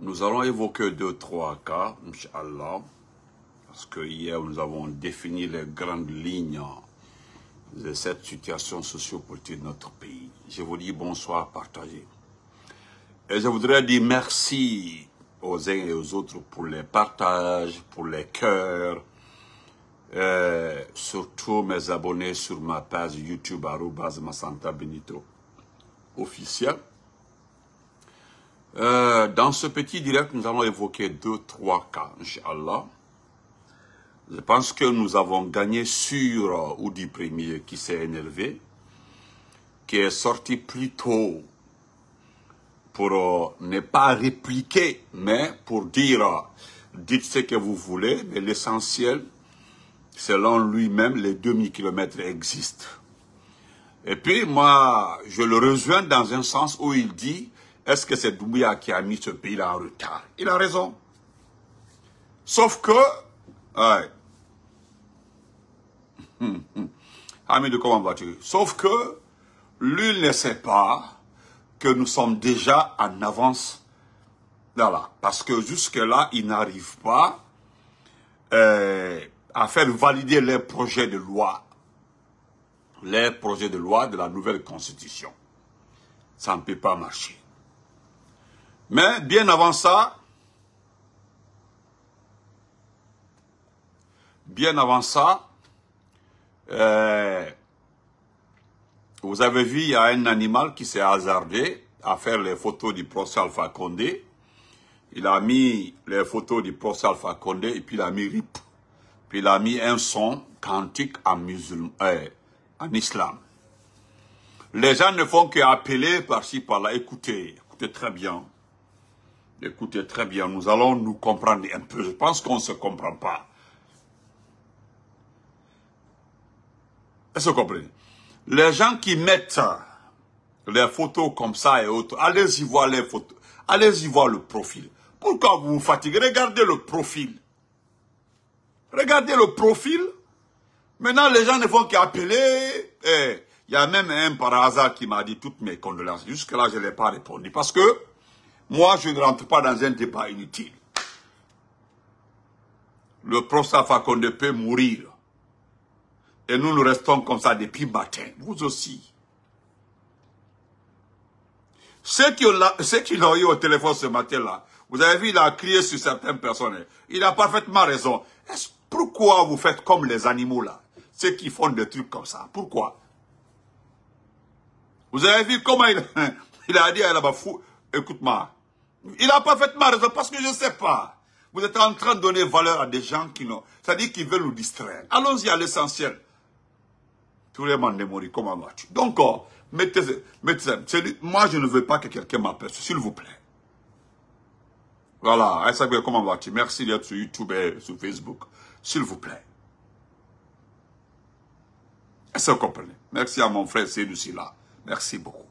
Nous allons évoquer deux, trois cas, Inch'Allah, parce que hier nous avons défini les grandes lignes de cette situation sociopolitique de notre pays. Je vous dis bonsoir, partagez. Et je voudrais dire merci aux uns et aux autres pour les partages, pour les cœurs, euh, surtout mes abonnés sur ma page YouTube Arubaz officiel. Benito officielle. Euh, dans ce petit direct, nous allons évoquer deux, trois cas, Inch'Allah. Je pense que nous avons gagné sur euh, Oudi Premier qui s'est énervé, qui est sorti plus tôt pour euh, ne pas répliquer, mais pour dire, dites ce que vous voulez, mais l'essentiel, selon lui-même, les demi-kilomètres existent. Et puis moi, je le rejoins dans un sens où il dit, est-ce que c'est Doumbouya qui a mis ce pays-là en retard Il a raison. Sauf que... ah... de de comment vas-tu Sauf que lui ne sait pas que nous sommes déjà en avance. Parce que jusque-là, il n'arrive pas euh, à faire valider les projets de loi. Les projets de loi de la nouvelle constitution. Ça ne peut pas marcher. Mais bien avant ça, bien avant ça, euh, vous avez vu, il y a un animal qui s'est hasardé à faire les photos du procès Alpha Condé. Il a mis les photos du procès Alpha Condé et puis il a mis RIP. Puis il a mis un son cantique en, euh, en islam. Les gens ne font qu'appeler par-ci, par-là. Écoutez, écoutez très bien. Écoutez très bien, nous allons nous comprendre un peu. Je pense qu'on ne se comprend pas. Est-ce que vous comprenez Les gens qui mettent les photos comme ça et autres, allez-y voir les photos. Allez-y voir le profil. Pourquoi vous vous fatiguez Regardez le profil. Regardez le profil. Maintenant, les gens ne font qu'appeler. Eh, il y a même un par hasard qui m'a dit toutes mes condoléances. Jusque-là, je n'ai pas répondu. Parce que moi, je ne rentre pas dans un débat inutile. Le professeur Fakonde peut mourir. Et nous, nous restons comme ça depuis matin. Vous aussi. Ceux qui, ceux l'ont eu au téléphone ce matin-là, vous avez vu, il a crié sur certaines personnes. Il a parfaitement raison. Pourquoi vous faites comme les animaux là Ceux qui font des trucs comme ça. Pourquoi Vous avez vu comment il, a dit à la écoute-moi, il a parfaitement raison parce que je ne sais pas. Vous êtes en train de donner valeur à des gens qui n'ont... C'est-à-dire qui veulent nous distraire. Allons-y à l'essentiel. Tous les mourir, comment vas-tu Donc, oh, moi je ne veux pas que quelqu'un m'appelle, s'il vous plaît. Voilà, comment vas-tu Merci d'être sur YouTube et sur Facebook, s'il vous plaît. Est-ce que vous comprenez Merci à mon frère C'est c'est là. Merci beaucoup.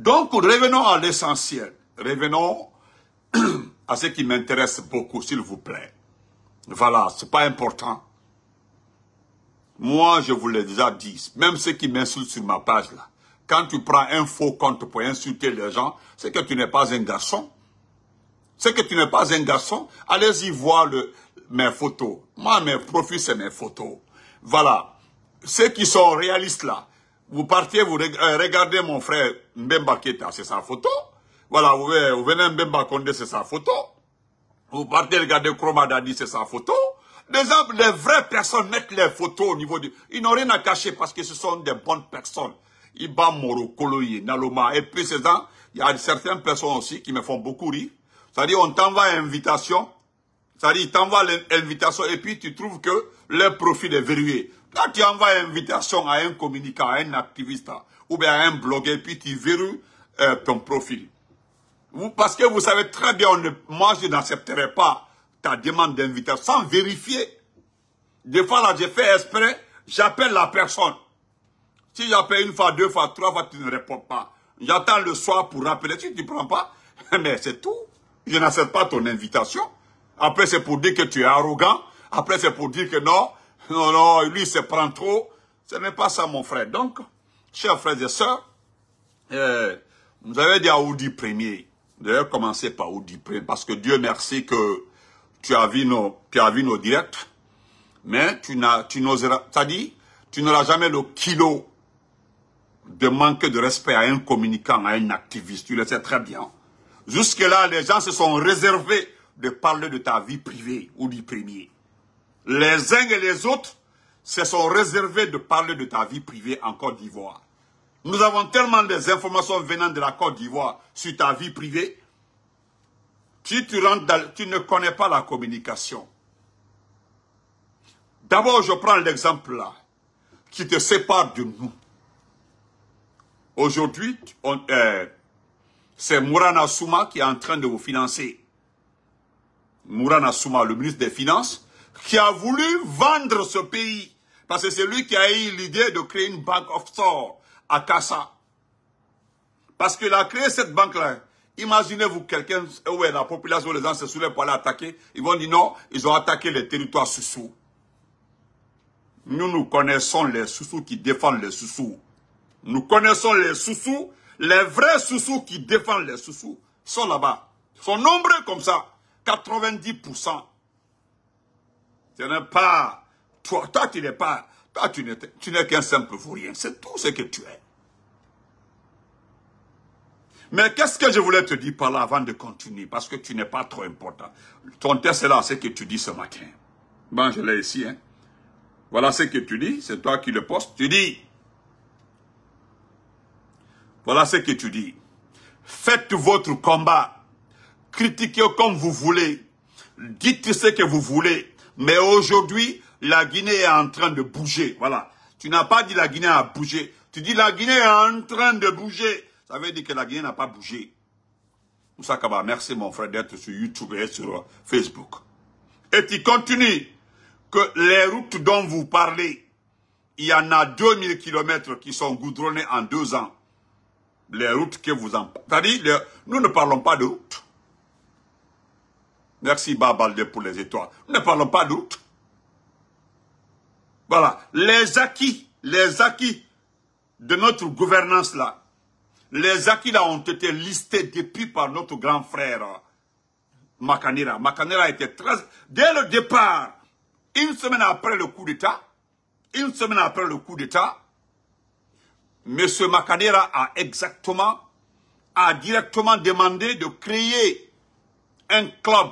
Donc, revenons à l'essentiel. Revenons à ce qui m'intéresse beaucoup, s'il vous plaît. Voilà, c'est pas important. Moi, je vous l'ai déjà dit, même ceux qui m'insultent sur ma page, là, quand tu prends un faux compte pour insulter les gens, c'est que tu n'es pas un garçon. C'est que tu n'es pas un garçon. Allez-y voir mes photos. Moi, mes profils, c'est mes photos. Voilà. Ceux qui sont réalistes, là, vous partez, vous euh, regardez mon frère Mbemba Keta, c'est sa photo. Voilà, vous, euh, venez Mbemba Kondé, c'est sa photo. Vous partez regarder Kromadadi, c'est sa photo. Des les vraies personnes mettent les photos au niveau du... Ils n'ont rien à cacher parce que ce sont des bonnes personnes. Iba Moro, Koloye, Naloma. Et puis ces gens, il y a certaines personnes aussi qui me font beaucoup rire. C'est-à-dire, on t'envoie une invitation, c'est-à-dire, il l'invitation et puis tu trouves que le profil est verrouillé. Quand tu envoies l'invitation à un communicant, à un activiste, ou bien à un blogueur, et puis tu verrouilles euh, ton profil. Vous, parce que vous savez très bien, moi je n'accepterai pas ta demande d'invitation sans vérifier. Des fois là, j'ai fait exprès, j'appelle la personne. Si j'appelle une fois, deux fois, trois fois, tu ne réponds pas. J'attends le soir pour rappeler. Si tu ne prends pas, mais c'est tout. Je n'accepte pas ton invitation. Après, c'est pour dire que tu es arrogant. Après, c'est pour dire que non, non, non, lui, il se prend trop. Ce n'est pas ça, mon frère. Donc, chers frères et sœurs, euh, vous avez dit à Oudi premier. D'ailleurs, commencez par Oudi premier, parce que Dieu merci que tu as vu nos, tu as nos directs, mais tu n'as, tu n'oseras, dit, tu n'auras jamais le kilo de manque de respect à un communicant, à un activiste. Tu le sais très bien. Jusque-là, les gens se sont réservés de parler de ta vie privée ou du premier. Les uns et les autres se sont réservés de parler de ta vie privée en Côte d'Ivoire. Nous avons tellement des informations venant de la Côte d'Ivoire sur ta vie privée. tu, tu ne connais pas la communication. D'abord, je prends l'exemple là, qui te sépare de nous. Aujourd'hui, euh, c'est Mourana Souma qui est en train de vous financer. Mourana Souma, le ministre des Finances, qui a voulu vendre ce pays. Parce que c'est lui qui a eu l'idée de créer une banque offshore à Kassa. Parce qu'il a créé cette banque-là. Imaginez-vous quelqu'un, eh où la population, les gens se soulèvent pour aller attaquer. Ils vont dire non, ils ont attaqué les territoires sous Nous, nous connaissons les sous qui défendent les sous Nous connaissons les sous Les vrais sous qui défendent les sous sont là-bas. Ils sont nombreux comme ça. 90%. Ce n'est pas... Toi, toi tu n'es pas... Toi, tu n'es qu'un simple vaurien. C'est tout ce que tu es. Mais qu'est-ce que je voulais te dire par là avant de continuer Parce que tu n'es pas trop important. Ton test est là, ce que tu dis ce matin. Bon, je l'ai ici. Hein. Voilà ce que tu dis. C'est toi qui le poste. Tu dis. Voilà ce que tu dis. Faites votre combat critiquez comme vous voulez, dites ce que vous voulez, mais aujourd'hui, la Guinée est en train de bouger. Voilà. Tu n'as pas dit la Guinée a bougé. Tu dis la Guinée est en train de bouger. Ça veut dire que la Guinée n'a pas bougé. Moussa Kaba, merci mon frère d'être sur YouTube et sur Facebook. Et tu continues que les routes dont vous parlez, il y en a 2000 kilomètres qui sont goudronnées en deux ans. Les routes que vous en... C'est-à-dire, nous ne parlons pas de routes. Merci Babalde pour les étoiles. Ne parlons pas d'autres. Voilà, les acquis, les acquis de notre gouvernance là, les acquis là ont été listés depuis par notre grand frère euh, Makanera. Makanera était très... Dès le départ, une semaine après le coup d'État, une semaine après le coup d'État, M. Makanera a exactement, a directement demandé de créer un club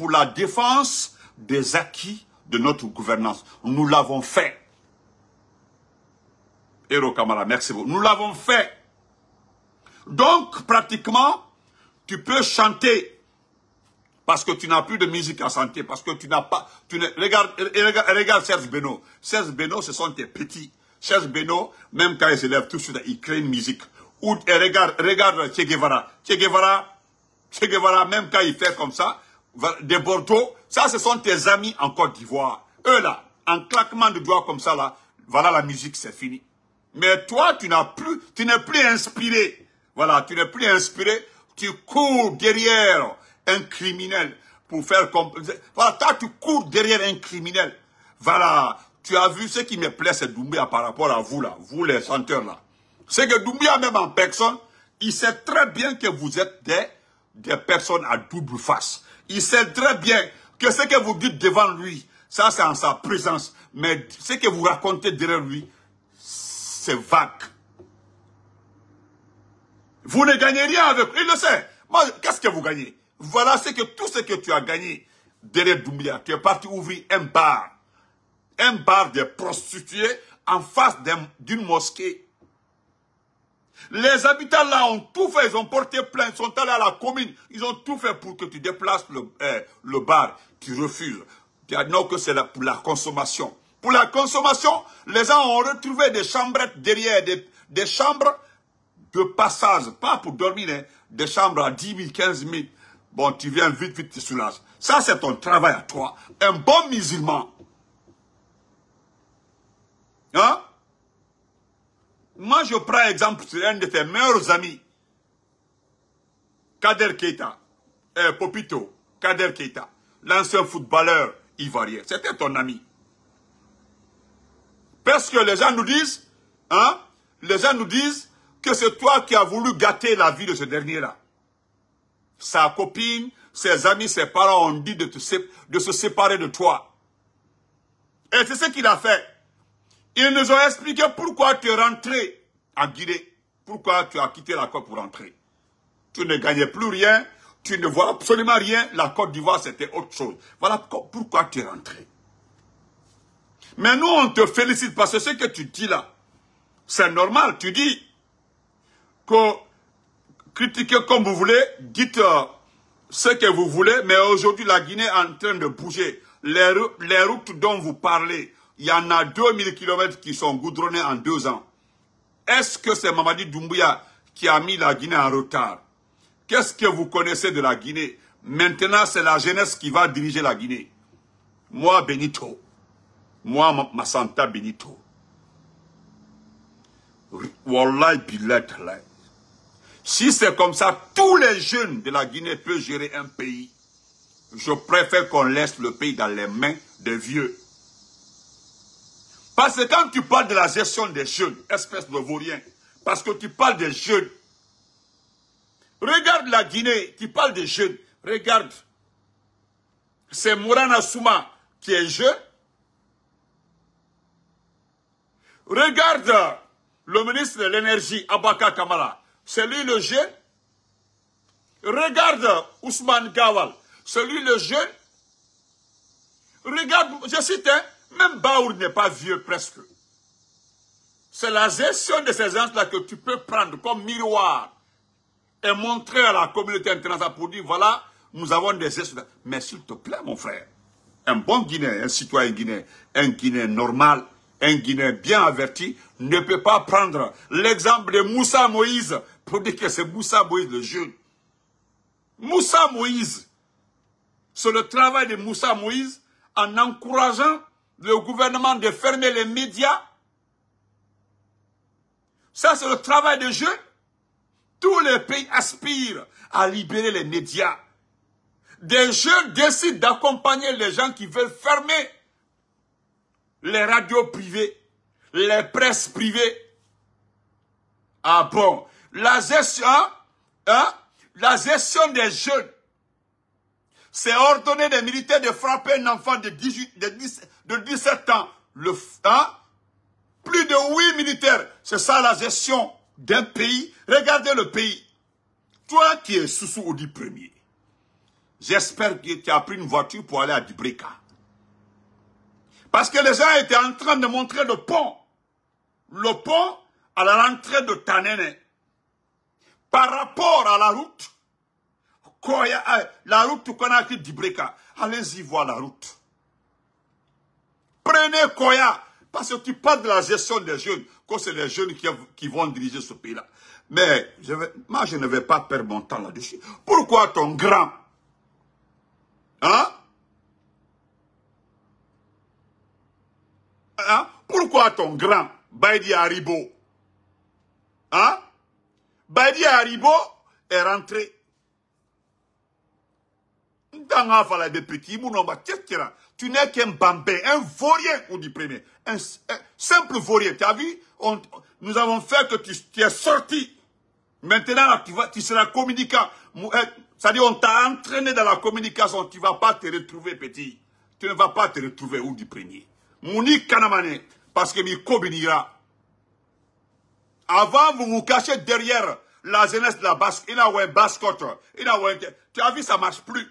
pour la défense des acquis de notre gouvernance. Nous l'avons fait. Hero Kamara, merci beaucoup. Nous l'avons fait. Donc, pratiquement, tu peux chanter parce que tu n'as plus de musique à santé, parce que tu n'as pas... Tu regarde, regarde, regarde Serge Beno. Serge Beno, ce sont tes petits. Serge Beno, même quand il se lève tout de suite, il crée une musique. et regarde, regarde Che Guevara. Che Guevara, Che Guevara, même quand il fait comme ça, de Bordeaux, ça ce sont tes amis en Côte d'Ivoire. Eux là, en claquement de doigts comme ça là, voilà la musique, c'est fini. Mais toi, tu n'as plus, tu n'es plus inspiré. Voilà, tu n'es plus inspiré. Tu cours derrière un criminel pour faire Voilà, toi, tu cours derrière un criminel. Voilà, tu as vu ce qui me plaît, c'est Doumbia par rapport à vous là, vous les chanteurs là. C'est que Doumbia même en personne, il sait très bien que vous êtes des, des personnes à double face. Il sait très bien que ce que vous dites devant lui, ça c'est en sa présence. Mais ce que vous racontez derrière lui, c'est vague. Vous ne gagnez rien avec lui, il le sait. qu'est-ce que vous gagnez Voilà ce que tout ce que tu as gagné derrière Doumbia. Tu es parti ouvrir un bar. Un bar de prostituées en face d'une mosquée. Les habitants là ont tout fait, ils ont porté plainte, ils sont allés à la commune, ils ont tout fait pour que tu déplaces le, eh, bar, tu refuses. Tu as non que c'est pour la consommation. Pour la consommation, les gens ont retrouvé des chambrettes derrière, des, chambres de passage, pas pour dormir, hein, des chambres à 10 000, 15 000. Bon, tu viens vite, vite, tu soulages. Ça, c'est ton travail à toi. Un bon musulman. Hein? Moi, je prends exemple sur un de tes meilleurs amis, Kader Keita, eh, Popito, Kader Keita, l'ancien footballeur ivoirien. C'était ton ami. Parce que les gens nous disent, hein, les gens nous disent que c'est toi qui as voulu gâter la vie de ce dernier-là. Sa copine, ses amis, ses parents ont dit de, de se séparer de toi. Et c'est ce qu'il a fait. Ils nous ont expliqué pourquoi tu es rentré en Guinée, pourquoi tu as quitté la Côte pour rentrer. Tu ne gagnais plus rien, tu ne vois absolument rien, la Côte d'Ivoire c'était autre chose. Voilà pourquoi tu es rentré. Mais nous on te félicite parce que ce que tu dis là, c'est normal, tu dis que critiquez comme vous voulez, dites euh, ce que vous voulez, mais aujourd'hui la Guinée est en train de bouger. les routes dont vous parlez, il y en a 2000 km qui sont goudronnés en deux ans. Est-ce que c'est Mamadi Doumbouya qui a mis la Guinée en retard Qu'est-ce que vous connaissez de la Guinée Maintenant, c'est la jeunesse qui va diriger la Guinée. Moi, Benito. Moi, Massanta Benito. Wallahi là. Si c'est comme ça, tous les jeunes de la Guinée peuvent gérer un pays. Je préfère qu'on laisse le pays dans les mains des vieux. Parce que quand tu parles de la gestion des jeunes, espèce de vaurien, parce que tu parles des jeunes, regarde la Guinée, qui parle des jeunes, regarde, c'est Mourana Souma qui est jeune, Regarde le ministre de l'énergie, Abaka Kamala. C'est lui le jeune. Regarde Ousmane Gawal. C'est lui le jeune. Regarde, je cite, hein, même Baour n'est pas vieux presque. C'est la gestion de ces gens-là que tu peux prendre comme miroir et montrer à la communauté internationale pour dire, voilà, nous avons des gestes. Mais s'il te plaît, mon frère, un bon Guinéen, un citoyen guinéen, un Guinéen normal, un Guinéen bien averti, ne peut pas prendre l'exemple de Moussa Moïse pour dire que c'est Moussa Moïse le jeune. Moussa Moïse, c'est le travail de Moussa Moïse en encourageant le gouvernement de fermer les médias. Ça, c'est le travail des jeunes. Tous les pays aspirent à libérer les médias. Des jeunes décident d'accompagner les gens qui veulent fermer les radios privées, les presses privées. Ah bon, la gestion, hein, hein, des jeunes, c'est ordonner des militaires de frapper un enfant de, 18, de de 17 ans, le, plus de 8 militaires. C'est ça la gestion d'un pays. Regardez le pays. Toi qui es sous Audi premier, j'espère que tu as pris une voiture pour aller à Dibrika. Parce que les gens étaient en train de montrer le pont. Le pont à la rentrée de Tanene. Par rapport à la route, euh, la route qu'on a écrit Dibreka, allez-y voir la route. Prenez Koya. Parce que tu parles de la gestion des jeunes, que c'est les jeunes qui, vont diriger ce pays-là. Mais moi, je ne vais pas perdre mon temps là-dessus. Pourquoi ton grand Hein Hein Pourquoi ton grand Baidi Haribo Hein Baidi Haribo est rentré bah, tu n'es qu'un bambin, un vaurien, ou du premier. Un, simple vaurien. Tu as vu on, Nous avons fait que tu, es sorti. Maintenant, tu, vas, tu seras communicant. Euh, c'est-à-dire, on t'a entraîné dans la communication. Tu ne vas pas te retrouver, petit. Tu ne vas pas te retrouver, ou du premier. Monique Kanamane, parce que mi Avant, vous vous cachez derrière la jeunesse de la Basque. Il a un Il a Tu as vu, ça ne marche plus.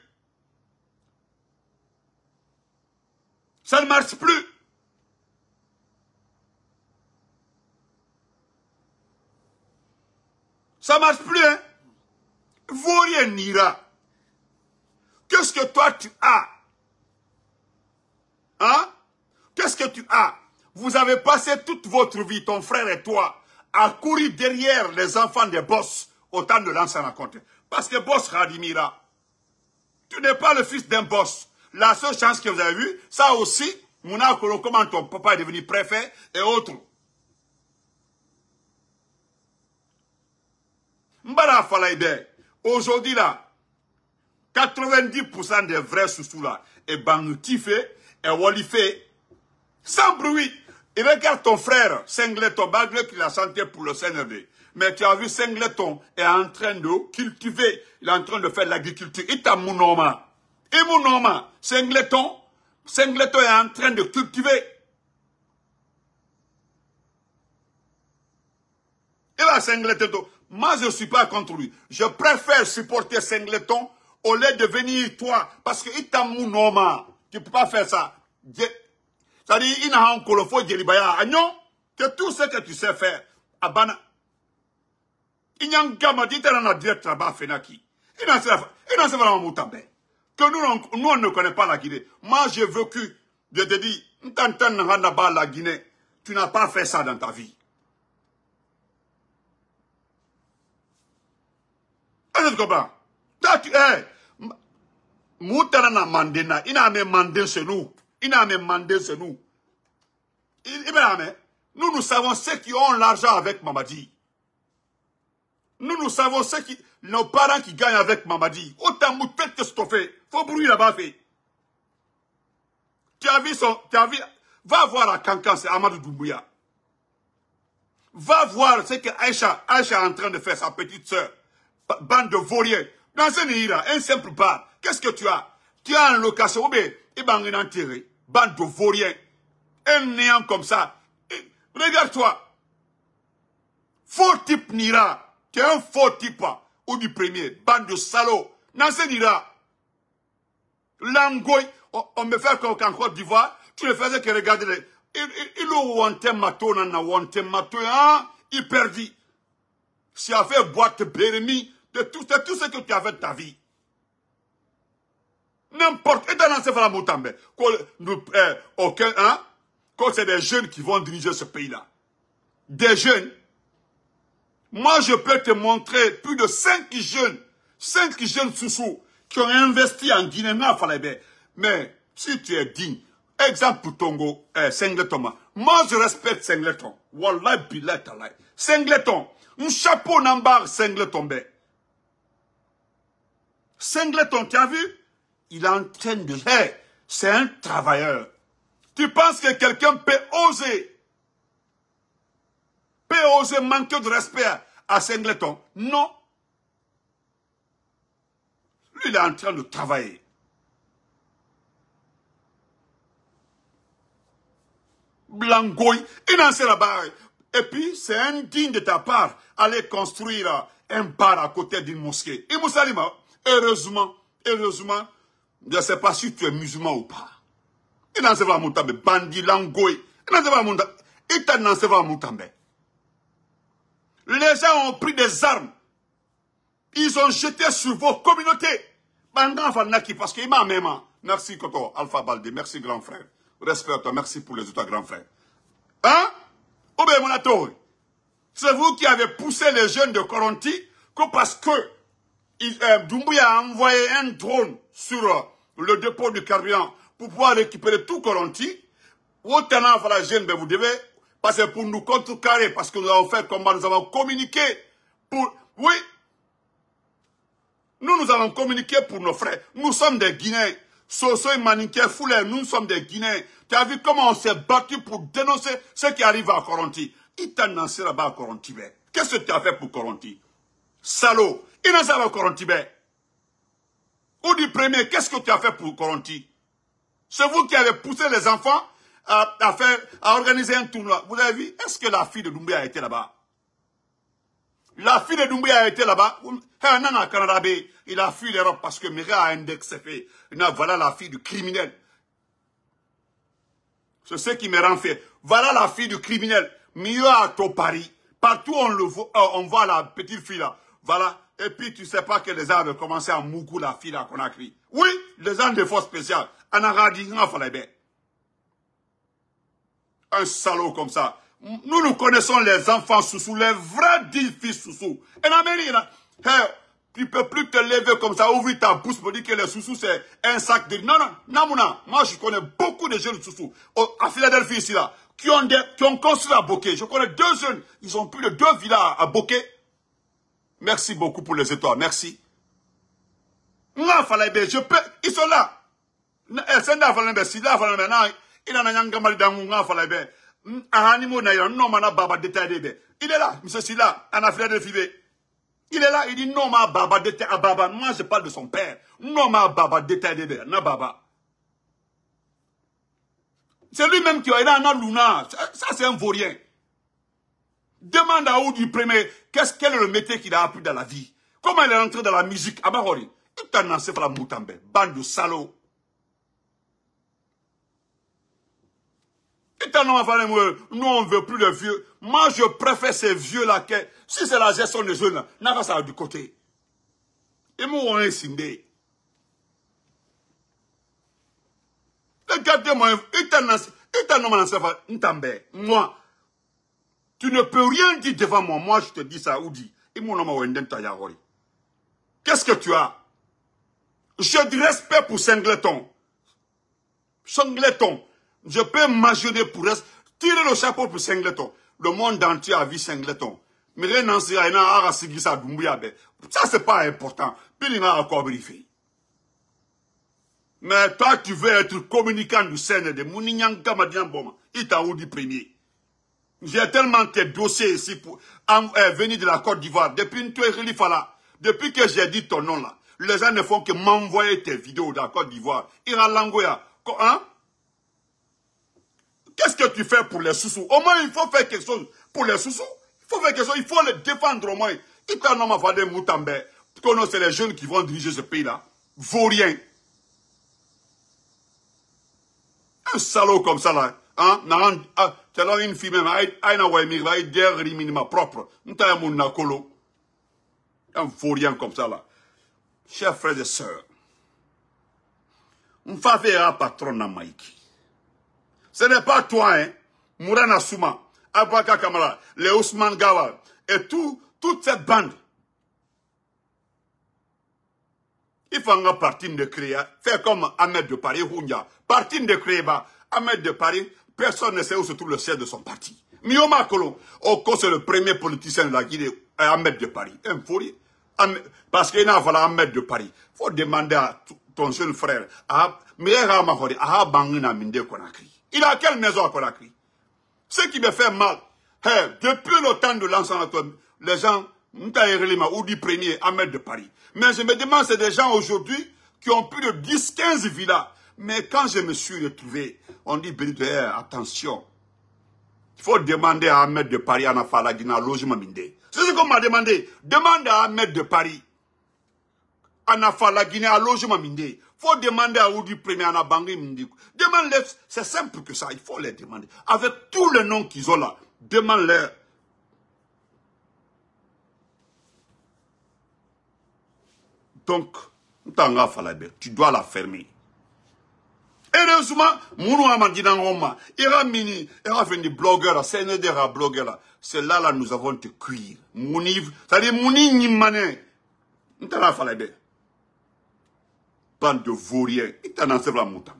Ça ne marche plus. Ça ne marche plus, hein Vaurien n'ira. Qu'est-ce que toi tu as Hein Qu'est-ce que tu as Vous avez passé toute votre vie, ton frère et toi, à courir derrière les enfants des boss au temps de l'ancien rencontre. Parce que boss Radimira, tu n'es pas le fils d'un boss. La seule chance que vous avez vue, ça aussi, Mouna comment ton papa est devenu préfet et autres. Mbara aujourd'hui là, 90% des vrais sous là, et Bangoutifé, et Walife, sans bruit. Et regarde ton frère, Singleton, il qui l'a chanté pour le CNV. Mais tu as vu, Singleton est en train de cultiver, il est en train de faire l'agriculture. Il à ta nom. Et mon Norma, Singleton, Singleton est en train de cultiver. Et là, Singleton, moi je ne suis pas contre lui. Je préfère supporter Singleton au lieu de venir toi. Parce que mon Norma, tu ne peux pas faire ça. C'est-à-dire, il n'a encore faux de dire que tout ce que tu sais faire, Abana. Il n'y a de gamme, Il n'y direct là-bas, Fenaki. Il n'a pas fait la Fenaki que nous, nous on ne connaît pas la Guinée. Moi, j'ai vécu, je te dis, la Guinée, tu n'as pas fait ça dans ta vie. Est-ce tu comprends Toi, tu es... la mandena, il n'a même mandé chez nous. Il n'a même mandé chez nous. nous, nous savons ceux qui ont l'argent avec Mamadi. Nous, nous savons ceux qui nos parents qui gagnent avec Mamadi, autant ce te stoffer. faut bruit là-bas Tu as vu son, tu as vu, va voir à Cancan, c'est Amadou Doumbouya. Va voir ce que Aïcha, Aïcha est en train de faire, sa petite soeur. Bande de vauriens. Dans ce Nira, un simple bar, qu'est-ce que tu as Tu as en location, ou il va en tiré. Bande de vauriens. Un néant comme ça. Regarde-toi. Faux type Nira. Tu es un faux type. Hein ou du premier. Bande de salauds. Nansen dira. L'angoy, on, on, me fait qu'en Côte d'Ivoire, tu ne faisais que regarder les... Il, il, il wante mato nana wante mato, hein? Il perdit. Si a fait boîte béni, de tout, de tout ce que tu avais de ta vie. N'importe. Et dans ce Moutambe, eh, aucun, hein? Quand c'est des jeunes qui vont diriger ce pays-là. Des jeunes moi, je peux te montrer plus de cinq jeunes, cinq jeunes sous qui ont investi en Guinée, eh mais si tu es digne, exemple pour Tongo, eh, Singleton, hein. moi je respecte Singleton. Wallah, billet, Singleton, un chapeau n'embarque Singleton, ben. Singleton, tu as vu Il est en train de... c'est un travailleur. Tu penses que quelqu'un peut oser peut oser manquer de respect à Singleton. Non. Lui, il est en train de travailler. Blangoy, il en sait là-bas. Et puis, c'est indigne de ta part aller construire un bar à côté d'une mosquée. Et Moussalima, heureusement, heureusement, je ne sais pas si tu es musulman ou pas. Il n'en sait pas à Bandi Bandit, Langoy. Il n'en sait pas à Moutambe. Il t'en sait les gens ont pris des armes. Ils ont jeté sur vos communautés. Parce qu'il m'a Merci Koto, Alpha Baldi. Merci grand frère. Respect toi. Merci pour les autres grands frères. Hein? C'est vous qui avez poussé les jeunes de Coronti que parce que il, euh, a envoyé un drone sur euh, le dépôt du carburant pour pouvoir récupérer tout Coronti. mais ben, vous devez parce que pour nous contrecarrer, parce que nous avons fait combat, nous avons communiqué pour... Oui, nous, nous avons communiqué pour nos frères. Nous sommes des Guinéens. Soso et Maniké Foulé, nous sommes des Guinéens. Tu as vu comment on s'est battu pour dénoncer ce qui arrive à Coronti. Il t'a annoncé là-bas à Coronti. Ben. Qu'est-ce que tu as fait pour Coronti Salaud, il n'a pas Coronti. Ben. Ou du premier, qu'est-ce que tu as fait pour Coronti C'est vous qui avez poussé les enfants à, faire, organiser un tournoi. Vous avez vu Est-ce que la fille de Doumbé a été là-bas La fille de Doumbé a été là-bas Canada il a fui l'Europe parce que Mira a indexé. voilà la fille du criminel. C'est ce qui me rend fier. Voilà la fille du criminel. Mieux à ton Paris. Partout on le voit, euh, on voit la petite fille là. Voilà. Et puis tu sais pas que les gens avaient commencé à moukou la fille là qu'on a crié. Oui, les gens de force spéciale. Anara dit, un salaud comme ça. Nous, nous connaissons les enfants Soussou, les vrais dix fils Soussou. Et la hein, tu peux plus te lever comme ça, ouvrir ta bouche pour dire que les Soussou, c'est un sac de... Non, non, non, moi, je connais beaucoup de jeunes Soussou à Philadelphie, ici, là, qui ont, qui ont construit à Bokeh. Je connais deux jeunes, ils ont plus de deux villas à Bokeh. Merci beaucoup pour les étoiles, merci. Je peux, ils sont là. Eh, il a nyanga mali dangu nga mon ahani mo na ira noma mana baba détaillé il est là monsieur Silla en affaire de Fivé il est là il dit non ma baba détaillé baba moi je parle de son père non ma baba de be na baba c'est lui-même qui a été en Luna. Ça, c'est un vaurien. Demande à du Premier, qu'est-ce qu'elle est le métier qu'il a appris dans la vie Comment il est rentré dans la musique Abahori. Il t'a lancé par la moutambe. Bande de salauds. Et nous, on ne veut plus les vieux. Moi, je préfère ces vieux-là si c'est la gestion des jeunes, n'a pas ça du côté. Et moi, on est signé. Regardez-moi, moi, tu ne peux rien dire devant moi. Moi, je te dis ça, Oudi. Et mon Qu'est-ce que tu as? J'ai du respect pour Singleton. Singleton, je peux m'agir pour reste, tirer le chapeau pour Singleton. Le monde entier a vu Singleton. Mais rien n'en un il n'a pas ça ben, Ça, c'est pas important. Puis il n'a encore briefé. Mais toi, tu veux être communicant du de Mounignan, Kamadian Boma. Il t'a dit premier. J'ai tellement de dossiers ici pour eh, venir de la Côte d'Ivoire. Depuis là, depuis que j'ai dit ton nom là, les gens ne font que m'envoyer tes vidéos de la Côte d'Ivoire. Ira Langoya, hein? Qu'est-ce que tu fais pour les sous Au moins, il faut faire quelque chose pour les sous-sous. Il faut faire quelque chose, il faut les défendre au moins. C'est les jeunes qui vont diriger ce pays-là. rien. Un salaud comme ça, là. Hein? Ah, c'est là une fille même. Aïna Waimir, Aïder minima propre. Un vaurien comme ça, là. Chers frères et sœurs. On va faire un patron à Maïki. Ce n'est pas toi, hein. Mourana Souma, Abaka Kamala, les Ousmane Gawa et tout, toute cette bande. Il faut partir de créer, hein. faire comme Ahmed de Paris, Hounia. Partir de créer, bah, Ahmed de Paris, personne ne sait où se trouve le siège de son parti. Mioma au Oko, c'est le premier politicien de la Guinée, euh, Ahmed de Paris. Un folie. Parce qu'il y a voilà, Ahmed de Paris. faut demander à ton jeune frère, à Mahori, à Mindé Konakri. Il a quelle maison à Conakry Ce qui me fait mal, depuis le temps de l'ensemble, les gens, ou du premier, Ahmed de Paris. Mais je me demande, c'est des gens aujourd'hui qui ont plus de 10-15 villas. Mais quand je me suis retrouvé, on dit, attention, il faut demander à Ahmed de Paris, à Nafalagina, logement mindé. C'est ce qu'on m'a demandé. Demande à Ahmed de Paris anafa la Guinée logement. minde. Faut demander à Oudi Premier Anabangui minde. Demande-les, c'est simple que ça, il faut les demander. Avec tous les noms qu'ils ont là, demande-les. Donc, tu dois la fermer. Heureusement, Mounou Amandina Roma, Ira Mini, Ira a blogueur, blogueur, c'est là là nous avons te cuire. Mouniv, c'est-à-dire Mouni Nimane. Ntana Falebe. Bande de vauriens. Il t'en lancé la montagne.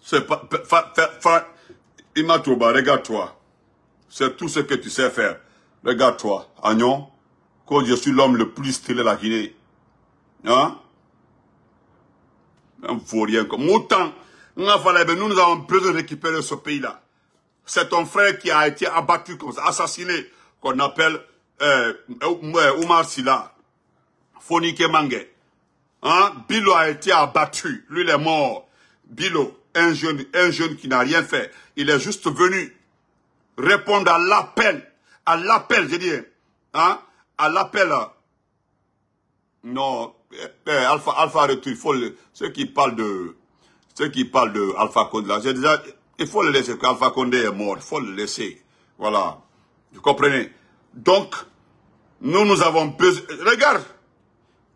C'est pas, trouvé. regarde-toi. C'est tout ce que tu sais faire. Regarde-toi, Agnon, quand je suis l'homme le plus stylé de la Guinée. Hein? Un vaurien comme. Moutan, nous avons besoin de récupérer ce pays-là. C'est ton frère qui a été abattu comme ça, assassiné qu'on appelle euh, euh, Omar euh, Oumar Silla, Fonike Mange. Hein? Bilo a été abattu, lui il est mort. Bilo, un jeune, un jeune qui n'a rien fait, il est juste venu répondre à l'appel, à l'appel, je dis, hein? à l'appel. Non, Alpha, Alpha il faut le, ceux qui parlent de, ceux qui parlent de Alpha Condé, déjà, il faut le laisser, Alpha Condé est mort, il faut le laisser, voilà. Vous comprenez Donc, nous, nous avons besoin... Regarde,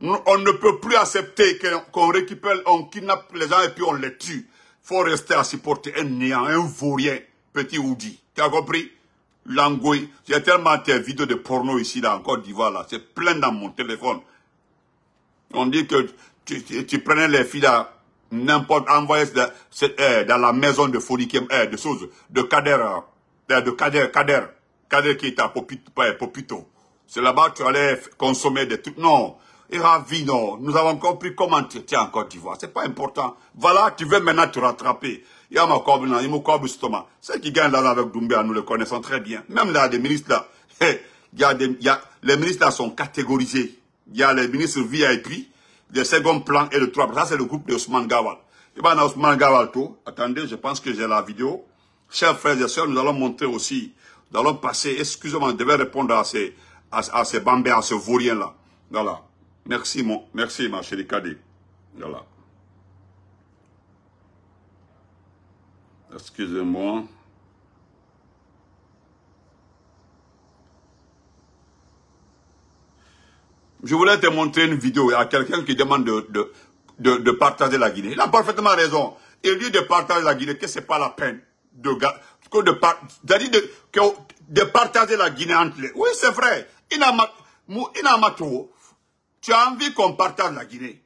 on ne peut plus accepter qu'on récupère, on kidnappe les gens et puis on les tue. Il faut rester à supporter un néant, un vaurien, petit oudi. Tu as compris L'angoisse... j'ai tellement de vidéos de porno ici, là, en Côte d'Ivoire, là. C'est plein dans mon téléphone. On dit que tu, prenais les filles là, n'importe, envoyées dans, euh, dans, la maison de folie, euh, de choses, de Kader, hein. euh, de Kader, Kader. C'est là-bas que tu allais consommer des trucs. Non. Et non. nous avons compris comment tu étais en Côte d'Ivoire. C'est pas important. Voilà, tu veux maintenant te rattraper. Il y a non. il y a justement. Ceux qui gagnent là avec Doumbia, nous le connaissons très bien. Même là, des ministres là. Il y a les ministres là sont catégorisés. Il y a les ministres VIP, le second plan et le troisième. Ça, c'est le groupe de Ousmane Gawal. Et eh bien, Ousmane Gawal, tout. Attendez, je pense que j'ai la vidéo. Chers frères et sœurs, nous allons montrer aussi dans l'homme, passé, excusez-moi, je devais répondre à ces, à, ces bambins, à ce vauriens-là. Voilà. Merci, mon, merci, ma chérie Kadi. Voilà. Excusez-moi. Je voulais te montrer une vidéo à quelqu'un qui demande de, de, partager la Guinée. Il a parfaitement raison. Il dit de partager la Guinée, que ce n'est pas la peine de, que de, de, partager la Guinée entre les... Oui, c'est vrai. tu as envie qu'on partage la Guinée.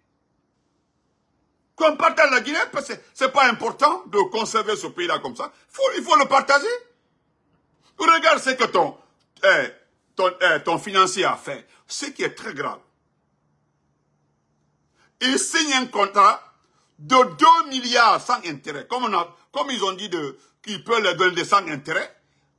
Qu'on partage la Guinée, parce que c'est pas important de conserver ce pays-là comme ça. il faut le partager. Regarde ce que ton, eh, ton, eh, ton financier a fait. Ce qui est très grave. Il signe un contrat de 2 milliards sans intérêt, comme, on a, comme ils ont dit de, qui peut leur donner des sans intérêt,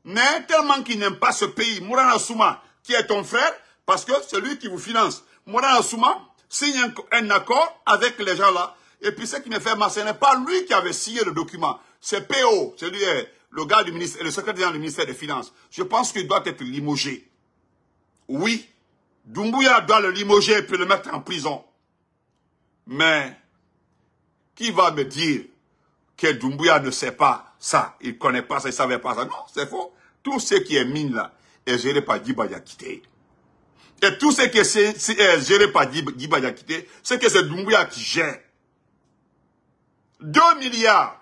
mais tellement qu'ils n'aiment pas ce pays, Mourana Souma, qui est ton frère, parce que c'est lui qui vous finance. Mourana Souma signe un, accord avec les gens-là, et puis ce qui me fait mal, ce n'est pas lui qui avait signé le document, c'est PO, c'est lui, euh, le gars du ministère, le secrétaire du ministère des Finances. Je pense qu'il doit être limogé. Oui, Doumbouya doit le limoger et puis le mettre en prison. Mais qui va me dire que Dumbuya ne sait pas ça, il connaît pas ça, il savait pas ça. Non, c'est faux. Tout ce qui est mine là est géré par Diba Yakite. Et tout ce qui est, géré par Diba Yakite, c'est que c'est Dumbuya qui gère. 2 milliards.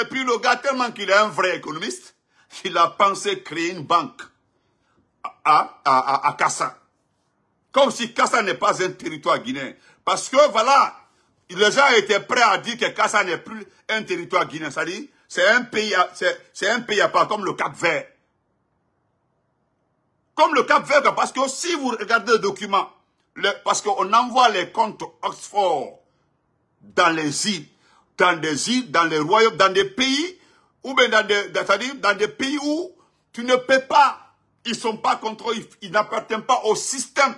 Et puis le gars, tellement qu'il est un vrai économiste, il a pensé créer une banque à, à Kassa. Comme si Kassa n'est pas un territoire guinéen. Parce que voilà, les gens étaient prêts à dire que Kassa n'est plus un territoire guinéen. cest à c'est un pays, c'est un pays à part, comme le Cap Vert. Comme le Cap Vert, parce que si vous regardez le document, le, parce qu'on envoie les comptes Oxford dans les îles, dans des îles, dans les royaumes, dans des pays, ou bien dans des, dans pays où tu ne peux pas, ils sont pas contre, ils n'appartiennent pas au système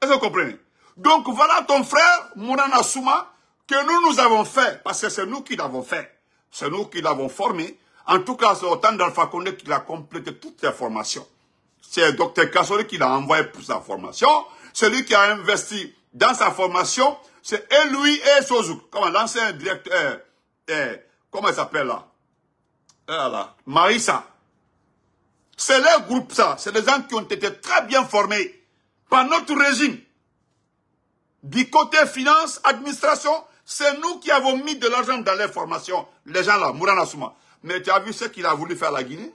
Est-ce que vous comprenez Donc voilà ton frère, Mourana Souma, que nous, nous avons fait, parce que c'est nous qui l'avons fait. C'est nous qui l'avons formé. En tout cas, c'est autant d'Alpha Condé qu'il a complété toutes ses formations. C'est Dr Kassori qui l'a envoyé pour sa formation. Celui qui a investi dans sa formation, c'est lui et Sozouk. Comment l'ancien directeur, eh, eh, comment il s'appelle là voilà. Eh, Marissa. C'est leur groupe, ça. C'est des gens qui ont été très bien formés par notre régime. Du côté finance, administration, c'est nous qui avons mis de l'argent dans les formations. Les gens là, Mourana Souma. Mais tu as vu ce qu'il a voulu faire à la Guinée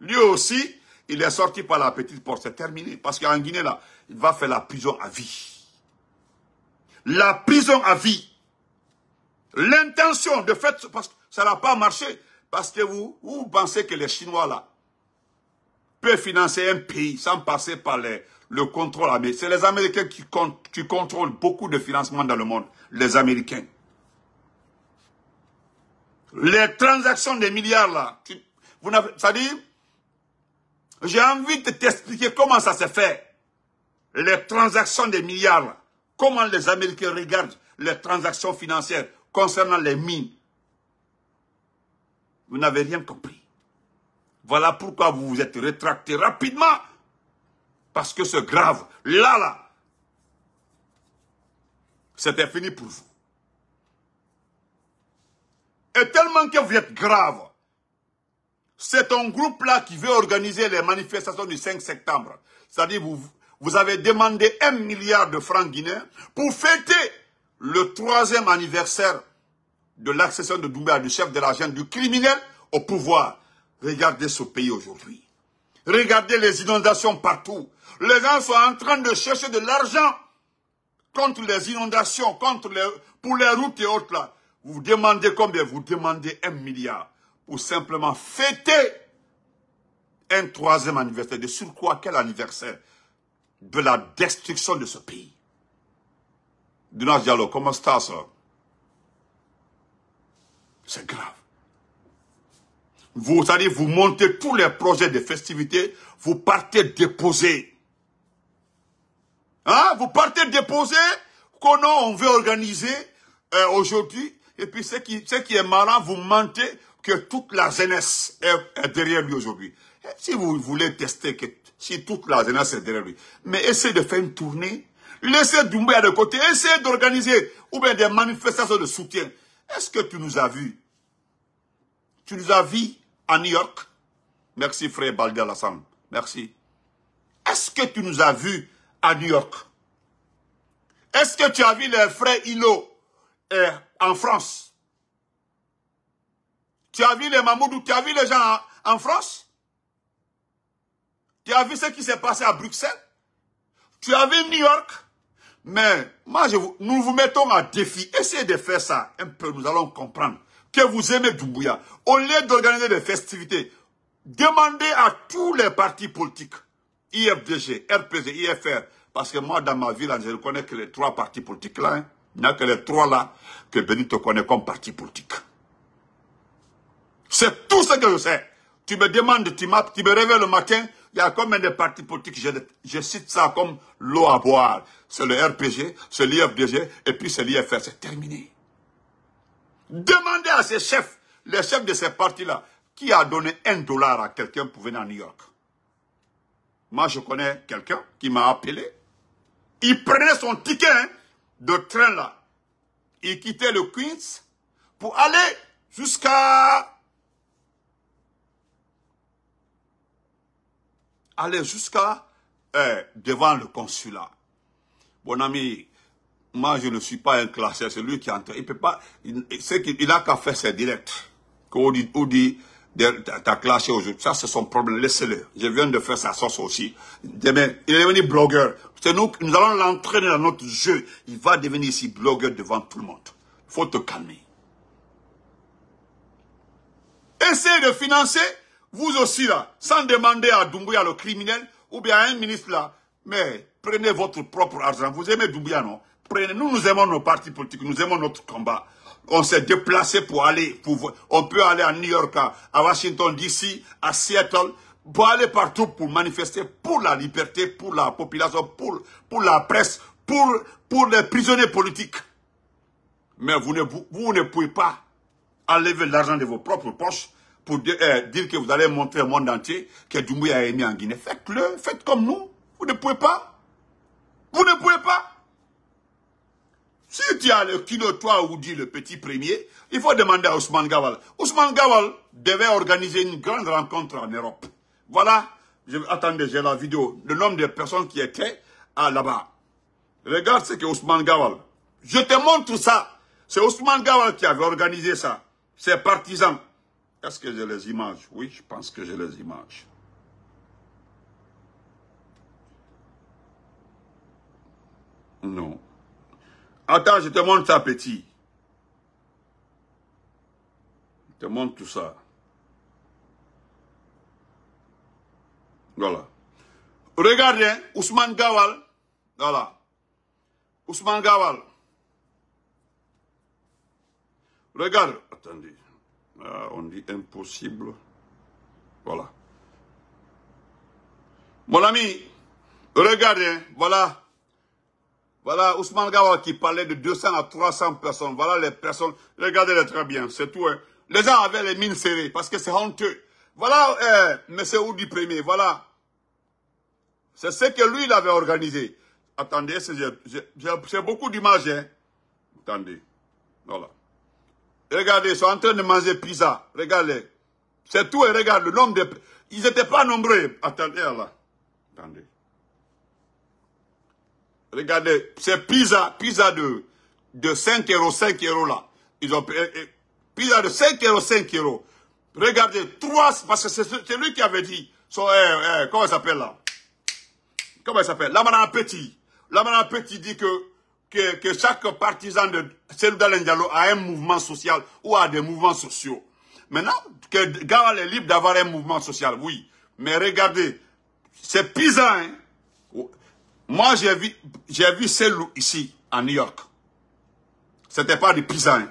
Lui aussi, il est sorti par la petite porte. C'est terminé. Parce qu'en Guinée là, il va faire la prison à vie. La prison à vie. L'intention de faire... Parce que ça n'a pas marché. Parce que vous, vous pensez que les Chinois là, peut financer un pays sans passer par le contrôle américain. C'est les Américains qui, contrôlent beaucoup de financement dans le monde. Les Américains. Les transactions des milliards là, vous n'avez, ça dit, j'ai envie de t'expliquer comment ça se fait. Les transactions des milliards là, comment les Américains regardent les transactions financières concernant les mines. Vous n'avez rien compris. Voilà pourquoi vous vous êtes rétracté rapidement. Parce que ce grave, là, là, c'était fini pour vous. Et tellement que vous êtes grave, c'est un groupe-là qui veut organiser les manifestations du 5 septembre. C'est-à-dire, vous, vous avez demandé un milliard de francs guinéens pour fêter le troisième anniversaire de l'accession de Doumbia, du chef de l'agent du criminel au pouvoir. Regardez ce pays aujourd'hui. Regardez les inondations partout. Les gens sont en train de chercher de l'argent contre les inondations, contre les, pour les routes et autres là. Vous demandez combien Vous demandez un milliard pour simplement fêter un troisième anniversaire. De sur quoi Quel anniversaire De la destruction de ce pays. Dunas Diallo, comment ça, ça C'est grave vous allez vous monter tous les projets de festivités, vous partez déposer. Hein? Vous partez déposer qu'on on veut organiser euh, aujourd'hui. Et puis ce qui, qui est marrant, vous mentez que toute la jeunesse est, derrière lui aujourd'hui. Si vous voulez tester que si toute la jeunesse est derrière lui, mais essayez de faire une tournée, laissez Doumbouya de côté, essayez d'organiser ou bien des manifestations de soutien. Est-ce que tu nous as vus tu nous as vus à New York. Merci frère Baldi Alassane. Merci. Est-ce que tu nous as vus à New York Est-ce que tu as vu les frères Ilo eh, en France Tu as vu les Mamoudou Tu as vu les gens en, France Tu as vu ce qui s'est passé à Bruxelles Tu as vu New York mais moi, je nous vous mettons à défi. Essayez de faire ça un peu, nous allons comprendre que vous aimez Doumbouya, au lieu d'organiser des festivités, demandez à tous les partis politiques, IFDG, RPG, IFR, parce que moi, dans ma ville, je ne connais que les trois partis politiques là. Hein. Il n'y a que les trois là que Benito connaît comme parti politique. C'est tout ce que je sais. Tu me demandes, tu, tu me réveilles le matin, il y a combien de partis politiques, je, je cite ça comme l'eau à boire. C'est le RPG, c'est l'IFDG, et puis c'est l'IFR, c'est terminé. Demandez à ses chefs, les chefs de ces partis-là, qui a donné un dollar à quelqu'un pour venir à New York. Moi, je connais quelqu'un qui m'a appelé. Il prenait son ticket hein, de train là. Il quittait le Queens pour aller jusqu'à... Aller jusqu'à... Euh, devant le consulat. Bon ami, moi je ne suis pas un classeur, c'est lui qui entre. Il peut pas, il, qu'il a qu'à faire ses directs. Qu'on dit, on dit, t'as aujourd'hui. Ça, c'est son problème. Laissez-le. Je viens de faire sa sauce aussi. Demain, il est devenu blogueur. C'est nous, nous allons l'entraîner dans notre jeu. Il va devenir ici blogueur devant tout le monde. Faut te calmer. Essayez de financer, vous aussi là, sans demander à Doumbouya le criminel, ou bien à un ministre là. Mais prenez votre propre argent. Vous aimez Doumbouya, non nous, nous aimons nos partis politiques, nous aimons notre combat. On s'est déplacé pour aller, pour, on peut aller à New York, à Washington DC, à Seattle, pour aller partout pour manifester pour la liberté, pour la population, pour, pour la presse, pour, pour les prisonniers politiques. Mais vous ne, vous, ne pouvez pas enlever l'argent de vos propres poches pour eh, dire que vous allez montrer au monde entier que Doumbouya a mis en Guinée. Faites-le, faites comme nous. Vous ne pouvez pas. Vous ne pouvez pas. Si tu as le kilo, toi, ou dit le petit premier, il faut demander à Ousmane Gawal. Ousmane Gawal devait organiser une grande rencontre en Europe. Voilà, attendez, j'ai la vidéo, le nombre de personnes qui étaient ah, là-bas. Regarde ce que Ousmane Gawal. Je te montre ça. C'est Ousmane Gawal qui avait organisé ça. Ses partisans. Est-ce que j'ai les images Oui, je pense que j'ai les images. Non. Attends, je te montre ça, petit. Je te montre tout ça. Voilà. Regardez, hein, Ousmane Gawal. Voilà. Ousmane Gawal. Regarde. Attendez. Ah, on dit impossible. Voilà. Mon ami, regardez. Hein, voilà. Voilà Ousmane Gawa qui parlait de 200 à 300 personnes. Voilà les personnes. Regardez-les très bien, c'est tout. Hein. Les gens avaient les mines serrées parce que c'est honteux. Voilà euh, M. Oudy Premier, voilà. C'est ce que lui, il avait organisé. Attendez, c'est beaucoup d'images. Hein. Attendez, voilà. Regardez, ils sont en train de manger pizza. Regardez. C'est tout, et hein, regarde le nombre de... Ils n'étaient pas nombreux. Attendez, là. Attendez. Regardez, c'est Pisa, Pisa de, de 5 euros, 5 euros là. Ils ont eh, eh, de 5 euros, 5 euros. Regardez, 3, parce que c'est lui qui avait dit, eh, comment il s'appelle là Comment il s'appelle madame Petit. madame Petit dit que, que, chaque partisan de Selouda Diallo a un mouvement social ou a des mouvements sociaux. Maintenant, que Gawal est libre d'avoir un mouvement social, oui. Mais regardez, c'est Pisa hein moi, j'ai vu, vu ces loups ici, à New York. Ce n'était pas du pizza, hein.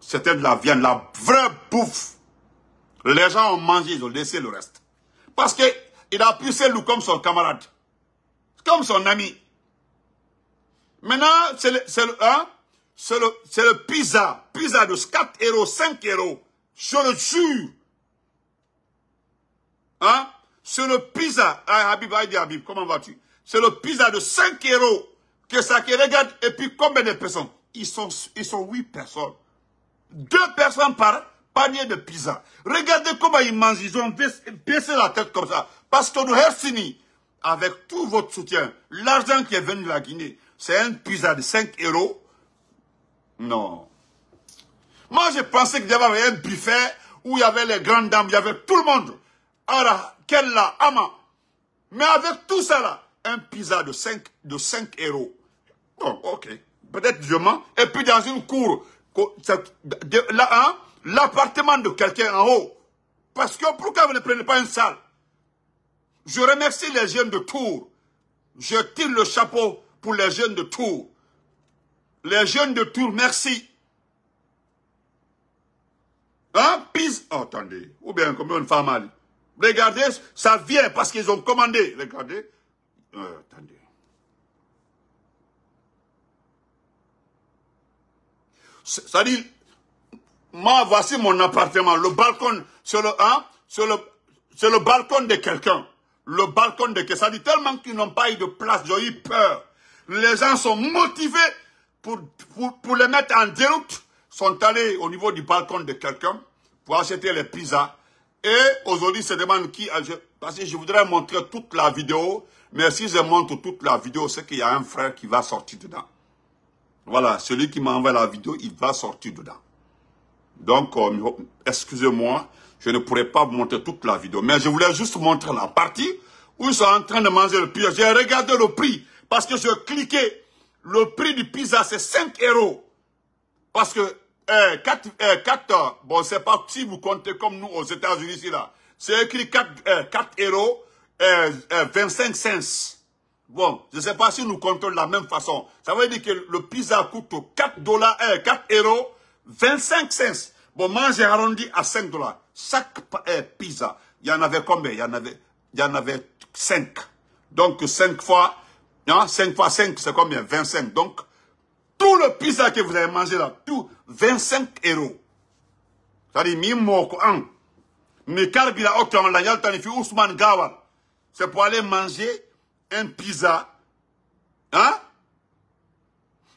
C'était de la viande, la vraie bouffe. Les gens ont mangé, ils ont laissé le reste. Parce qu'il a pu ces loups comme son camarade. Comme son ami. Maintenant, c'est le, c'est le, hein, pizza. Pizza de 4 euros, 5 euros. Je le jure. Hein? C'est le pizza. Ah, Habib, Habib, Habib, comment vas-tu? c'est le pizza de 5 euros que ça qui regarde. Et puis combien de personnes ils sont, ils 8 personnes. Deux personnes par panier de pizza. Regardez comment ils mangent. Ils ont baissé la tête comme ça. Parce que nous, Hersini, avec tout votre soutien, l'argent qui est venu de la Guinée, c'est un pizza de 5 euros. Non. Moi, je pensais qu'il y avait un buffet où il y avait les grandes dames, il y avait tout le monde. Ara, Kella, Ama. Mais avec tout ça là, un pizza de 5, de 5 euros. Bon, ok. Peut-être je mens. Et puis dans une cour, là, hein, l'appartement de quelqu'un en haut. Parce que pourquoi vous ne prenez pas une salle Je remercie les jeunes de Tours. Je tire le chapeau pour les jeunes de Tours. Les jeunes de Tours, merci. Hein, pizza. Oh, attendez. Ou bien, comme une femme Regardez, ça vient parce qu'ils ont commandé. Regardez attendez. Ça dit, moi, voici mon appartement. Le balcon, c'est le, hein, le, le balcon de quelqu'un. Le balcon de quelqu'un. Ça dit tellement qu'ils n'ont pas eu de place, j'ai eu peur. Les gens sont motivés pour, pour, pour les mettre en déroute. Sont allés au niveau du balcon de quelqu'un pour acheter les pizzas. Et aujourd'hui, se demandent qui, parce que je voudrais montrer toute la vidéo mais si je montre toute la vidéo, c'est qu'il y a un frère qui va sortir dedans. Voilà, celui qui m'envoie la vidéo, il va sortir dedans. Donc, euh, excusez-moi, je ne pourrais pas vous montrer toute la vidéo. Mais je voulais juste montrer la partie où ils sont en train de manger le pizza. J'ai regardé le prix parce que je cliquais. Le prix du pizza, c'est 5 euros. Parce que 4, eh, eh, euh, bon, c'est pas si vous comptez comme nous aux États-Unis, là. C'est écrit 4 eh, euros. 25 euh, euh, cents. Bon, je ne sais pas si nous comptons de la même façon. Ça veut dire que le pizza coûte 4 dollars, 4 euh, euros, 25 cents. Bon, moi, j'ai arrondi à 5 dollars. Chaque pizza, il y en avait combien Il y en avait, il y en avait 5. Donc, 5 fois, hein 5 fois 5, c'est combien 25. Donc, tout le pizza que vous avez mangé là, tout, 25 euros. Ça veut dire mi moko an. Mi karbila okyan la yaltani fi Ousmane Gawar c'est pour aller manger un pizza. Hein?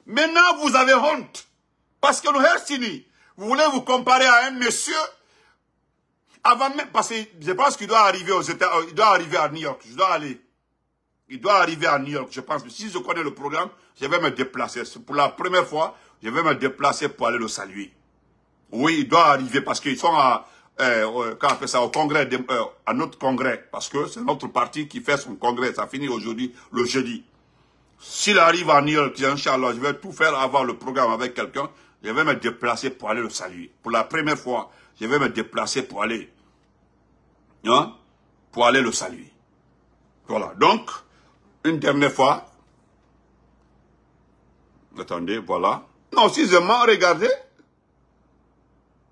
Maintenant, vous avez honte. Parce que nous, Hersini, vous voulez vous comparer à un monsieur avant même, parce que je pense qu'il doit arriver aux États, euh, il doit arriver à New York. Je dois aller. Il doit arriver à New York, je pense. que Si je connais le programme, je vais me déplacer. Pour la première fois, je vais me déplacer pour aller le saluer. Oui, il doit arriver parce qu'ils sont à, euh, quand on fait ça au congrès, euh, à notre congrès, parce que c'est notre parti qui fait son congrès, ça finit aujourd'hui, le jeudi. S'il arrive à New York, je vais tout faire avant le programme avec quelqu'un, je vais me déplacer pour aller le saluer. Pour la première fois, je vais me déplacer pour aller, hein, pour aller le saluer. Voilà, donc, une dernière fois, attendez, voilà. Non, si je m'en regardez,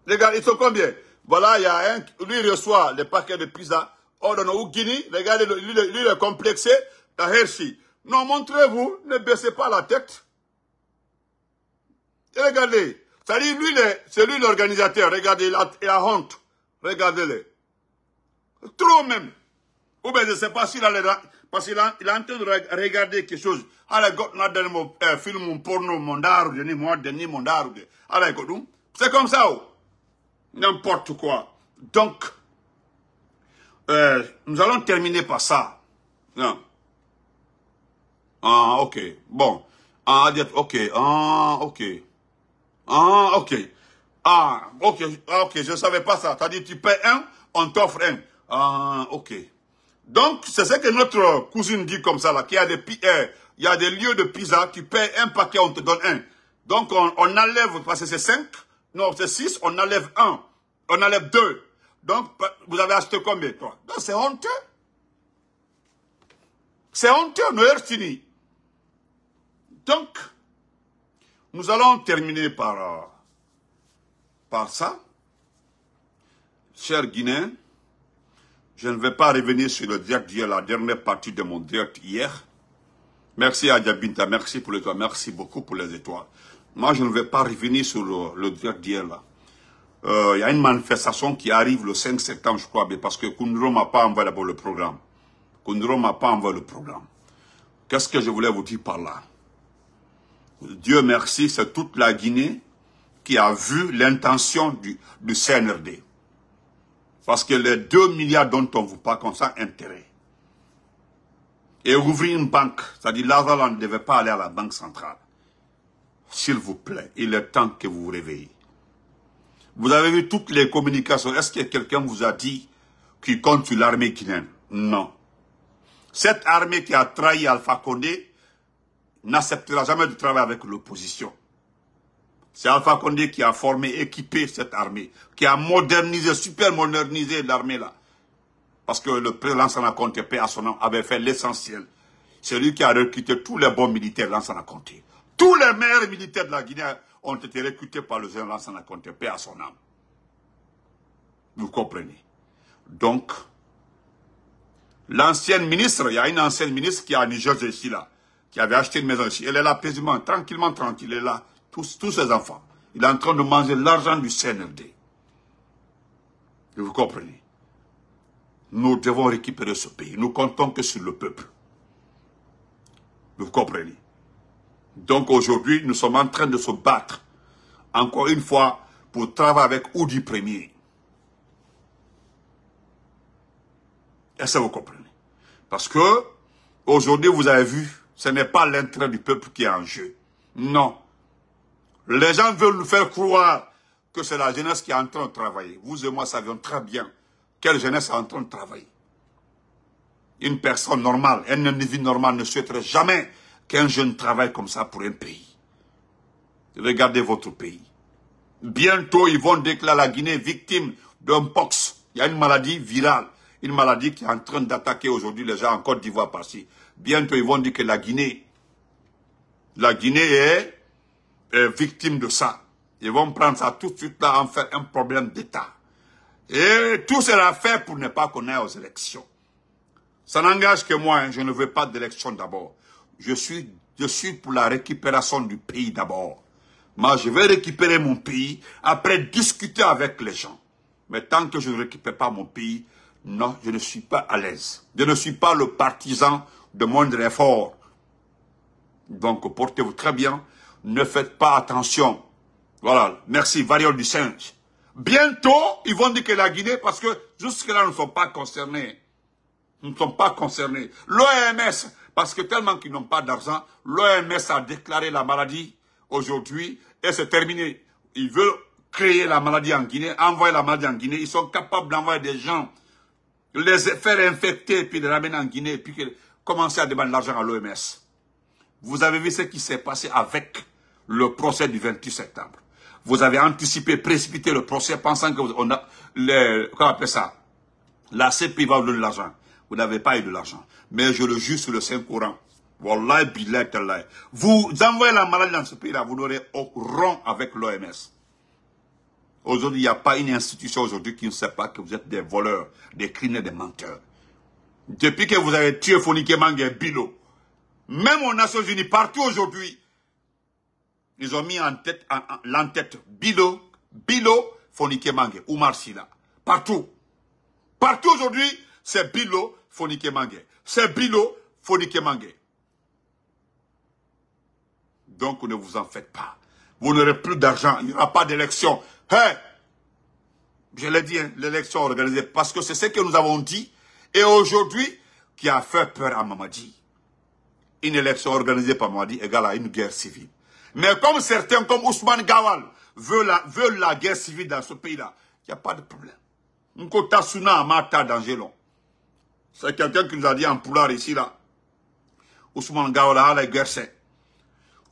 regardez, ils sont combien voilà, il y a un, lui reçoit le paquet de pizza. Oh, donne au Guinée, regardez, lui, il est complexé, la Hershey. Non, montrez-vous, ne baissez pas la tête. Et regardez, lui, c'est lui l'organisateur, regardez, il a, honte. Regardez-le. Trop même. Ou bien je ne sais pas s'il a Parce il en train de regarder quelque chose. Allez, ah, mon euh, film, mon porno, mon dar, moi, mon dar. Allez, ah, C'est comme ça, oh n'importe quoi. Donc, euh, nous allons terminer par ça. Non. Hein. Ah, ok. Bon. Ah, ok. Ah, ok. Ah, ok. Ah, ok. Ah, ok. Je ne savais pas ça. as dit, tu paies un, on t'offre un. Ah, ok. Donc, c'est ce que notre cousine dit comme ça, là, qu'il y a des euh, il y a des lieux de pizza, tu payes un paquet, on te donne un. Donc, on, on enlève, parce que c'est cinq, non, c'est 6, on enlève 1. On enlève 2. Donc, vous avez acheté combien, toi Donc, c'est honteux. C'est honteux, sommes finis. Donc, nous allons terminer par, euh, ça. Cher Guinéens, je ne vais pas revenir sur le direct d'hier, la dernière partie de mon direct hier. Merci à Diabinta, merci pour les étoiles, merci beaucoup pour les étoiles. Moi, je ne vais pas revenir sur le direct d'hier, là. Il euh, y a une manifestation qui arrive le 5 septembre, je crois, parce que Kunduro m'a pas envoyé d'abord le programme. Koundro m'a pas envoyé le programme. Qu'est-ce que je voulais vous dire par là Dieu merci, c'est toute la Guinée qui a vu l'intention du, CNRD. Parce que les 2 milliards dont on vous parle comme ça, intérêt. Et ouvrir une banque, c'est-à-dire l'argent ne devait pas aller à la banque centrale. S'il vous plaît, il est temps que vous vous réveillez. Vous avez vu toutes les communications. Est-ce que quelqu'un vous a dit qu'il compte sur l'armée guinéenne Non. Cette armée qui a trahi Alpha Condé n'acceptera jamais de travailler avec l'opposition. C'est Alpha Condé qui a formé, équipé cette armée, qui a modernisé, super modernisé l'armée là. Parce que le président Lansana Conté, paix à son nom, avait fait l'essentiel. C'est lui qui a recruté tous les bons militaires Lansana Comté. Tous les maires militaires de la Guinée ont été recrutés par le général Sanakonte, paix à son âme. Vous comprenez Donc, l'ancienne ministre, il y a une ancienne ministre qui est à Niger ici là, qui avait acheté une maison ici. Elle est là paisiblement, tranquillement, tranquille. Elle est là, tous, tous ses enfants. Il est en train de manger l'argent du CNRD. Vous comprenez Nous devons récupérer ce pays. Nous comptons que sur le peuple. Vous comprenez donc aujourd'hui, nous sommes en train de se battre, encore une fois, pour travailler avec Oudi Premier. Est-ce que vous comprenez Parce que, aujourd'hui, vous avez vu, ce n'est pas l'intérêt du peuple qui est en jeu. Non. Les gens veulent nous faire croire que c'est la jeunesse qui est en train de travailler. Vous et moi savions très bien quelle jeunesse est en train de travailler. Une personne normale, un individu normal ne souhaiterait jamais qu'un jeune travaille comme ça pour un pays. Regardez votre pays. Bientôt, ils vont déclarer la Guinée victime d'un pox. Il y a une maladie virale, une maladie qui est en train d'attaquer aujourd'hui les gens en Côte d'Ivoire par-ci. Bientôt, ils vont dire que la Guinée, la Guinée est, victime de ça. Ils vont prendre ça tout de suite là, en faire un problème d'État. Et tout sera fait pour ne pas qu'on aux élections. Ça n'engage que moi, hein. je ne veux pas d'élection d'abord je suis pour la récupération du pays d'abord. Moi, je vais récupérer mon pays, après discuter avec les gens. Mais tant que je ne récupère pas mon pays, non, je ne suis pas à l'aise. Je ne suis pas le partisan de moindre effort. Donc, portez-vous très bien. Ne faites pas attention. Voilà. Merci, variole du singe. Bientôt, ils vont dire que la Guinée, parce que jusque-là, nous ne sommes pas concernés. Nous ne sommes pas concernés. L'OMS parce que tellement qu'ils n'ont pas d'argent, l'OMS a déclaré la maladie aujourd'hui et c'est terminé. Ils veulent créer la maladie en Guinée, envoyer la maladie en Guinée. Ils sont capables d'envoyer des gens, les faire infecter, puis les ramener en Guinée, puis commencer à demander l'argent à l'OMS. Vous avez vu ce qui s'est passé avec le procès du 28 septembre. Vous avez anticipé, précipité le procès, pensant que a, comment ça, la CPI va vous donner l'argent vous n'avez pas eu de l'argent. Mais je le jure sur le saint courant Vous envoyez la maladie dans ce pays-là, vous n'aurez rond avec l'OMS. Aujourd'hui, il n'y a pas une institution aujourd'hui qui ne sait pas que vous êtes des voleurs, des criminels, des menteurs. Depuis que vous avez tué Fonike Mange et Bilo, même aux Nations Unies, partout aujourd'hui, ils ont mis en tête, l'entête Bilo, Bilo, Fonike Mange, Oumar Sila. Partout. Partout aujourd'hui, c'est Bilo, Fonike Mangue. C'est Bilo Fonike Mangue. Donc ne vous en faites pas. Vous n'aurez plus d'argent. Il n'y aura pas d'élection. Hein? Je l'ai dit, hein, l'élection organisée. Parce que c'est ce que nous avons dit. Et aujourd'hui, qui a fait peur à Mamadi. Une élection organisée par Mamadi égale à une guerre civile. Mais comme certains, comme Ousmane Gawal, veulent la, la guerre civile dans ce pays-là, il n'y a pas de problème. Nkota Suna Mata d'Angelon. C'est quelqu'un qui nous a dit en poulard ici, là. Ousmane Gawalahal est Gerset.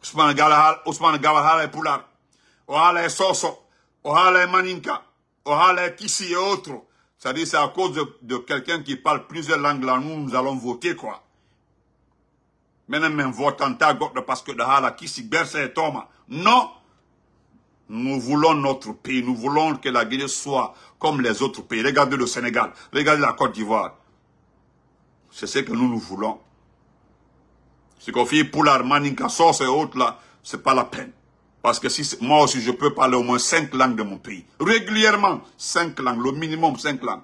Ousmane Gawalahal, Ousmane Gawalahal est poulard. Ohala est Soso. Ohala est Maninka. Ohala est Kissi et autres. C'est-à-dire, c'est à cause de, quelqu'un qui parle plusieurs langues là, nous, nous allons voter, quoi. Maintenant, même en tagote parce que Hala, Kissi, Gerset et Thomas. Non! Nous voulons notre pays. Nous voulons que la Guinée soit comme les autres pays. Regardez le Sénégal. Regardez la Côte d'Ivoire. C'est ce que nous, nous voulons. Ce qu'on fait pour l'Armani, sauce et autres, là, c'est pas la peine. Parce que si moi aussi, je peux parler au moins cinq langues de mon pays. Régulièrement, cinq langues, le minimum cinq langues.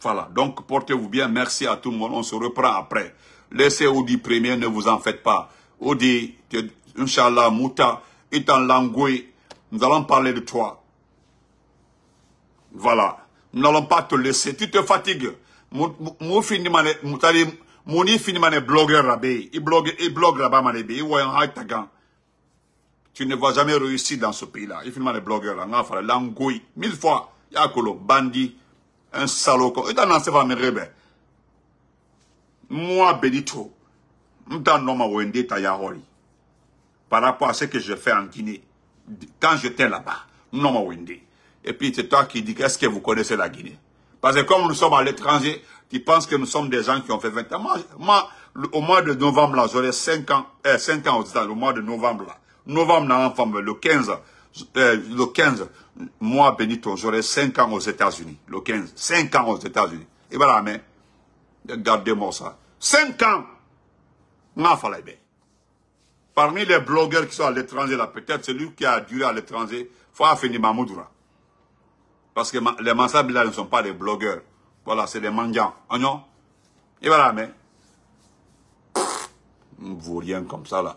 Voilà, donc portez-vous bien, merci à tout le monde, on se reprend après. Laissez Audi premier, ne vous en faites pas. Audi, Inch'Allah, Mouta, est en langue, nous allons parler de toi. Voilà. Nous n'allons pas te laisser. Tu te fatigues. Mon finimane blogueur rabé. Il blogue, il blogue là-bas, malébé. Il voit un tagan. Hein. Tu ne vas jamais réussir dans ce pays-là. Il finit mon blogueur là. Nga fara, l'angoui. Mille fois. Yakolo, bandit. Un salaud. Et dans va me rebelle. Moi, Benito. M'tan nom à Wende Tayahori. Par rapport à ce que je fais en Guinée. Quand j'étais là-bas. Nom à Wende et puis c'est toi qui dis est-ce que vous connaissez la Guinée Parce que comme nous sommes à l'étranger, tu penses que nous sommes des gens qui ont fait 20 ans. Moi, au mois de novembre, là, j'aurai 5 ans, 5 eh, ans aux États-Unis, au mois de novembre, là. Novembre, le 15, eh, le 15, moi, Benito, j'aurai 5 ans aux États-Unis. Le 15, 5 ans aux États-Unis. Et voilà, mais, gardez moi ça. 5 ans, m'a fallu bien. Parmi les blogueurs qui sont à l'étranger, là, peut-être celui qui a duré à l'étranger, fini Mamoudoura. Parce que les Mansa là ne sont pas des blogueurs. Voilà, c'est des mendiants. non? Et voilà, mais. vous rien comme ça, là.